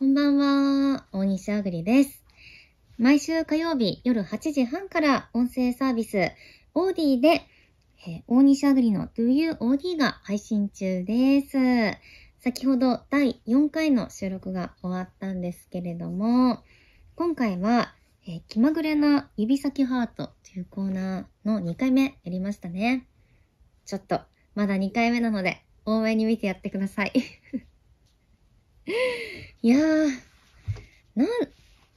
こんばんは、大西あぐりです。毎週火曜日夜8時半から音声サービス、オーディで、えー、大西あぐりの Do You OD が配信中です。先ほど第4回の収録が終わったんですけれども、今回は、えー、気まぐれな指先ハートというコーナーの2回目やりましたね。ちょっと、まだ2回目なので、応援に見てやってください。いやー、なん、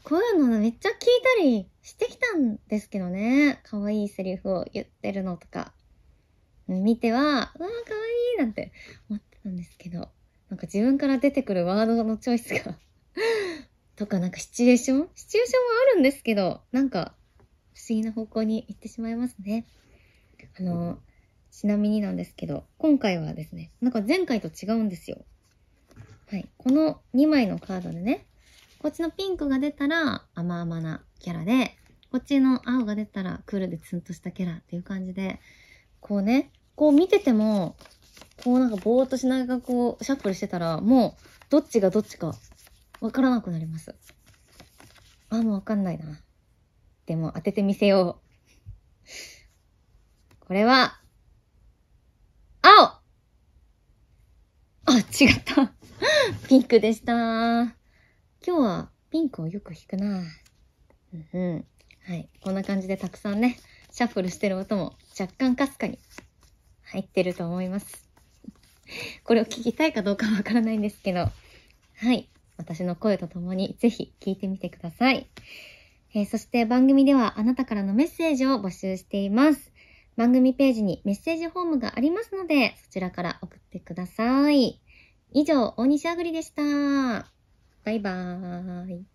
こういうのめっちゃ聞いたりしてきたんですけどね。可愛いセリフを言ってるのとか。見ては、わあ、可愛いなんて思ってたんですけど、なんか自分から出てくるワードのチョイスが とかなんかシチュエーションシチュエーションもあるんですけど、なんか不思議な方向に行ってしまいますね。あの、ちなみになんですけど、今回はですね、なんか前回と違うんですよ。はい、この2枚のカードでね、こっちのピンクが出たら甘々なキャラで、こっちの青が出たらクールでツンとしたキャラっていう感じで、こうね、こう見てても、こうなんかぼーっとしながらこうシャッフルしてたら、もうどっちがどっちかわからなくなります。あ、もうわかんないな。でも当ててみせよう。これは、青あ、違った。ピンクでした。今日はピンクをよく弾くな。うんうん。はい。こんな感じでたくさんね、シャッフルしてる音も若干かすかに入ってると思います。これを聞きたいかどうかわからないんですけど、はい。私の声とともにぜひ聞いてみてください。えー、そして番組ではあなたからのメッセージを募集しています。番組ページにメッセージフォームがありますので、そちらから送ってください。以上、大西あぐりでした。バイバーイ。